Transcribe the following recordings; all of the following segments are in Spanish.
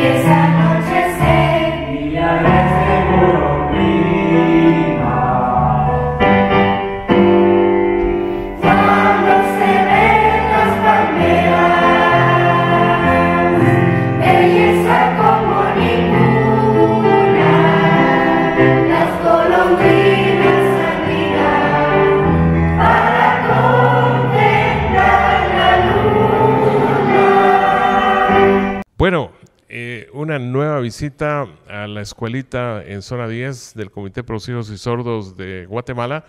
Yes, I visita a la escuelita en zona 10 del Comité Producidos y Sordos de Guatemala.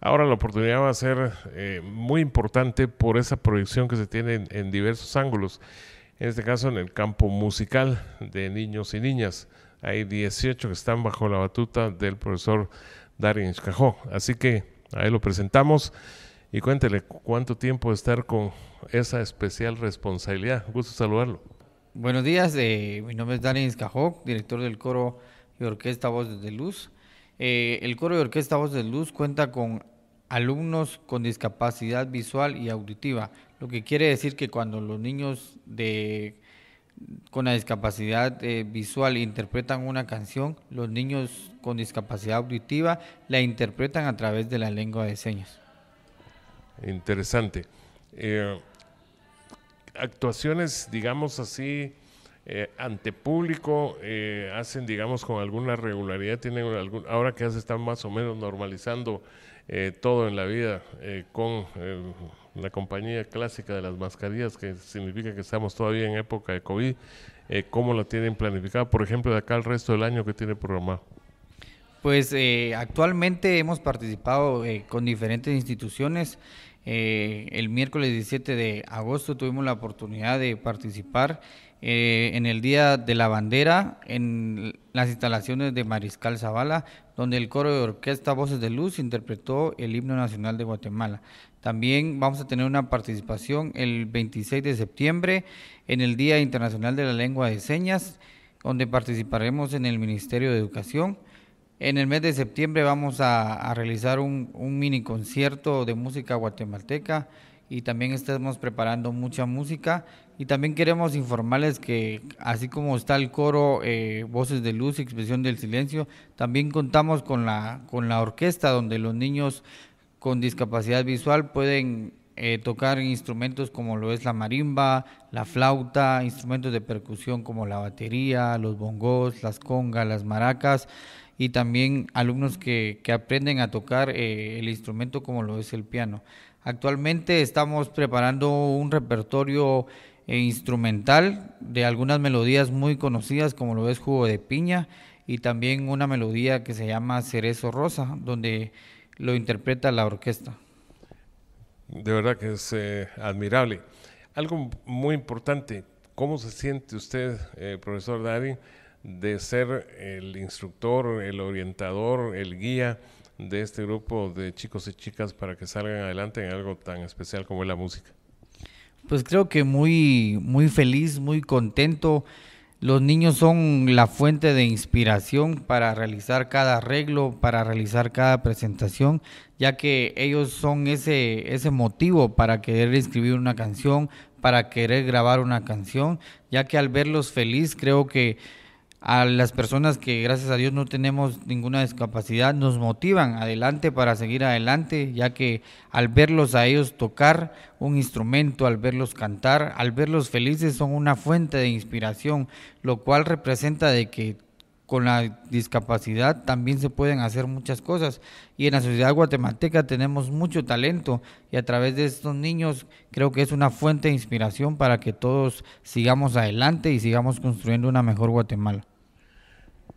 Ahora la oportunidad va a ser eh, muy importante por esa proyección que se tiene en, diversos ángulos, en este caso en el campo musical de niños y niñas. Hay 18 que están bajo la batuta del profesor Darín Cajó. Así que ahí lo presentamos y cuéntele cuánto tiempo estar con esa especial responsabilidad. gusto saludarlo. Buenos días, eh, mi nombre es Daniel Escajoc, director del coro y orquesta Voz de Luz. Eh, el coro y orquesta Voz de Luz cuenta con alumnos con discapacidad visual y auditiva, lo que quiere decir que cuando los niños de, con la discapacidad eh, visual interpretan una canción, los niños con discapacidad auditiva la interpretan a través de la lengua de señas. Interesante actuaciones, digamos así, eh, ante público, eh, hacen, digamos, con alguna regularidad, tienen ahora que ya se están más o menos normalizando eh, todo en la vida con la compañía clásica de las mascarillas, que significa que estamos todavía en época de COVID, ¿cómo la tienen planificada? Por ejemplo, de acá al resto del año, que tiene programado? Pues actualmente hemos participado con diferentes instituciones eh, el miércoles 17 de agosto tuvimos la oportunidad de participar eh, en el Día de la Bandera en las instalaciones de Mariscal Zavala, donde el coro de orquesta Voces de Luz interpretó el himno nacional de Guatemala. También vamos a tener una participación el 26 de septiembre en el Día Internacional de la Lengua de Señas, donde participaremos en el Ministerio de Educación. En el mes de septiembre vamos a, realizar un, mini concierto de música guatemalteca y también estamos preparando mucha música y también queremos informarles que así como está el coro eh, Voces de Luz, Expresión del Silencio, también contamos con la, con la orquesta donde los niños con discapacidad visual pueden eh, tocar instrumentos como lo es la marimba, la flauta, instrumentos de percusión como la batería, los bongos, las congas, las maracas y también alumnos que, que aprenden a tocar eh, el instrumento como lo es el piano. Actualmente estamos preparando un repertorio eh, instrumental de algunas melodías muy conocidas como lo es Jugo de Piña y también una melodía que se llama Cerezo Rosa, donde lo interpreta la orquesta. De verdad que es eh, admirable. Algo muy importante, ¿cómo se siente usted, profesor David?, de ser el instructor, el orientador, el guía de este grupo de chicos y chicas para que salgan adelante en algo tan especial como es la música? Pues creo que muy, muy feliz, muy contento. Los niños son la fuente de inspiración para realizar cada arreglo, para realizar cada presentación, ya que ellos son ese, ese motivo para querer escribir una canción, para querer grabar una canción, ya que al verlos feliz creo que a las personas que gracias a Dios no tenemos ninguna discapacidad, nos motivan adelante para seguir adelante, ya que al verlos a ellos tocar un instrumento, al verlos cantar, al verlos felices, son una fuente de inspiración, lo cual representa de que con la discapacidad también se pueden hacer muchas cosas. Y en la sociedad guatemalteca tenemos mucho talento y a través de estos niños creo que es una fuente de inspiración para que todos sigamos adelante y sigamos construyendo una mejor Guatemala.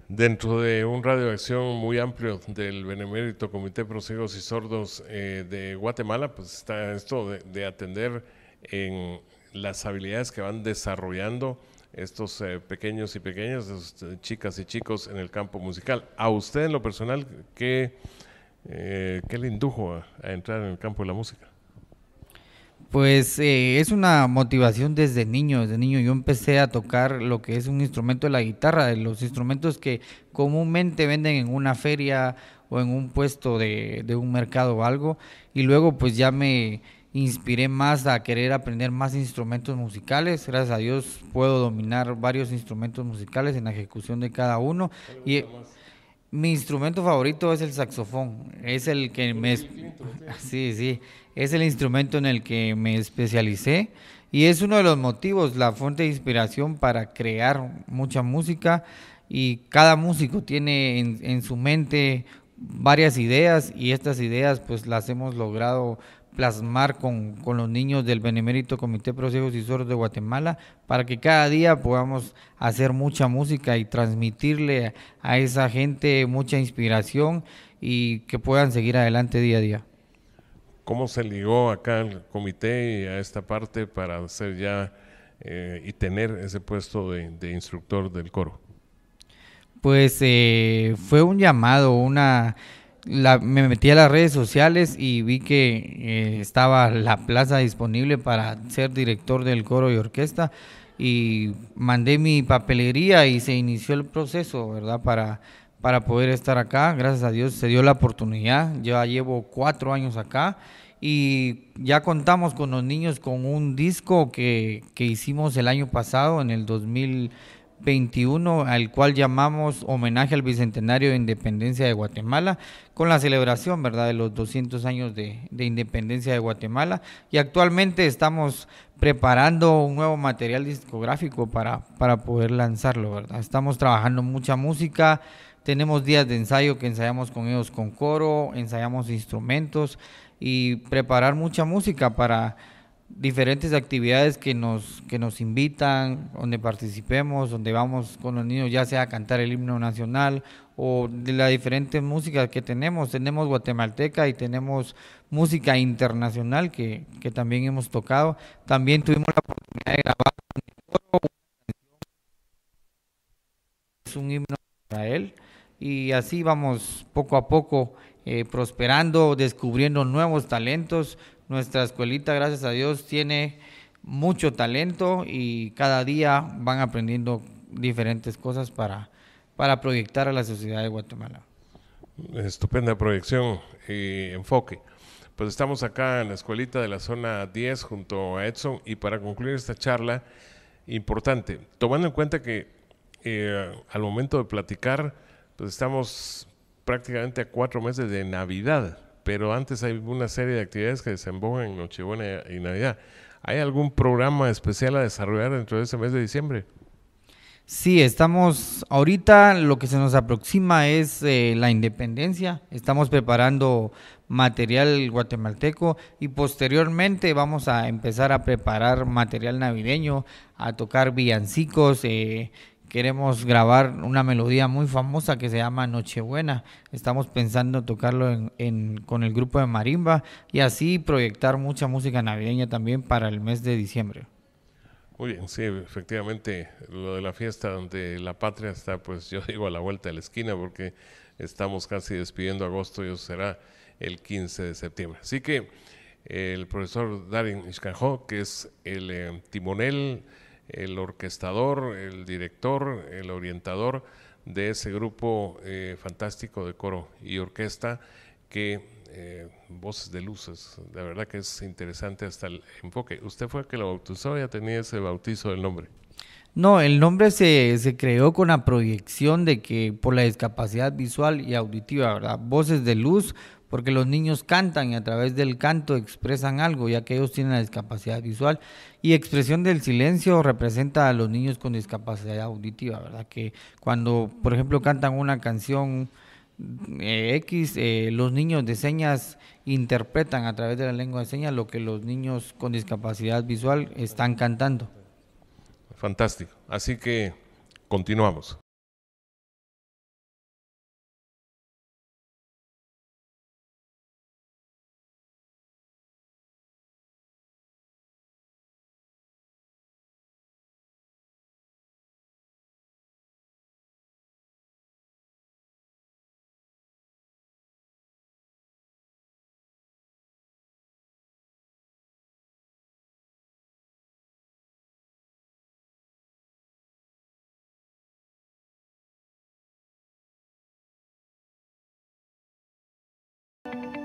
Dentro de un radio de acción muy amplio del Benemérito Comité Pro y Sordos eh, de Guatemala, pues está esto de, atender en las habilidades que van desarrollando estos eh, pequeños y pequeñas, este, chicas y chicos en el campo musical. A usted en lo personal, ¿qué, eh, le indujo a entrar en el campo de la música? Pues eh, es una motivación desde niño. Desde niño yo empecé a tocar lo que es un instrumento de la guitarra, de los instrumentos que comúnmente venden en una feria o en un puesto de, un mercado o algo. Y luego pues ya me inspiré más a querer aprender más instrumentos musicales. Gracias a Dios puedo dominar varios instrumentos musicales en la ejecución de cada uno. Y, mi instrumento favorito es el saxofón. Es el que me. Sí, sí. Es el instrumento en el que me especialicé y es uno de los motivos, la fuente de inspiración para crear mucha música. Y cada músico tiene en, su mente varias ideas y estas ideas pues las hemos logrado plasmar con, los niños del Benemérito Comité Pro y Soros de Guatemala para que cada día podamos hacer mucha música y transmitirle a esa gente mucha inspiración y que puedan seguir adelante día a día. ¿Cómo se ligó acá al comité y a esta parte para ser ya eh, y tener ese puesto de, instructor del coro? Pues eh, fue un llamado, una me metí a las redes sociales y vi que eh, estaba la plaza disponible para ser director del coro y orquesta y mandé mi papelería y se inició el proceso, ¿verdad? Para, para poder estar acá. Gracias a Dios se dio la oportunidad. Ya llevo cuatro años acá y ya contamos con los niños con un disco que, que hicimos el año pasado, en el 2000 21, al cual llamamos homenaje al Bicentenario de Independencia de Guatemala, con la celebración ¿verdad? de los 200 años de, Independencia de Guatemala. Y actualmente estamos preparando un nuevo material discográfico para, para poder lanzarlo. ¿verdad? Estamos trabajando mucha música, tenemos días de ensayo que ensayamos con ellos con coro, ensayamos instrumentos y preparar mucha música para diferentes actividades que nos, que nos invitan, donde participemos, donde vamos con los niños, ya sea a cantar el himno nacional o de las diferentes músicas que tenemos. Tenemos guatemalteca y tenemos música internacional que, también hemos tocado. También tuvimos la oportunidad de grabar un himno para él y así vamos poco a poco eh, prosperando, descubriendo nuevos talentos, nuestra escuelita, gracias a Dios, tiene mucho talento y cada día van aprendiendo diferentes cosas para, para proyectar a la sociedad de Guatemala. Estupenda proyección y enfoque. Pues estamos acá en la escuelita de la zona 10 junto a Edson y para concluir esta charla importante, tomando en cuenta que eh, al momento de platicar, pues estamos prácticamente a cuatro meses de Navidad pero antes hay una serie de actividades que desembocan en Nochebuena y Navidad. ¿Hay algún programa especial a desarrollar dentro de ese mes de diciembre? Sí, estamos ahorita lo que se nos aproxima es eh, la independencia. Estamos preparando material guatemalteco y posteriormente vamos a empezar a preparar material navideño, a tocar villancicos. Eh, queremos grabar una melodía muy famosa que se llama Nochebuena. Estamos pensando tocarlo en, con el grupo de Marimba y así proyectar mucha música navideña también para el mes de diciembre. Muy bien, sí, efectivamente, lo de la fiesta donde la patria está, pues yo digo, a la vuelta de la esquina porque estamos casi despidiendo agosto y eso será el 15 de septiembre. Así que eh, el profesor Darin Ishkanjo, que es el eh, timonel el orquestador, el director, el orientador de ese grupo eh, fantástico de coro y orquesta que eh, voces de luces, la verdad que es interesante hasta el enfoque. ¿Usted fue el que lo bautizó? ¿Ya tenía ese bautizo del nombre? No, el nombre se, se, creó con la proyección de que por la discapacidad visual y auditiva, Voces de luz porque los niños cantan y a través del canto expresan algo, ya que ellos tienen la discapacidad visual. Y expresión del silencio representa a los niños con discapacidad auditiva, ¿verdad? Que cuando, por ejemplo, cantan una canción eh, X, eh, los niños de señas interpretan a través de la lengua de señas lo que los niños con discapacidad visual están cantando. Fantástico. Así que continuamos. Thank you.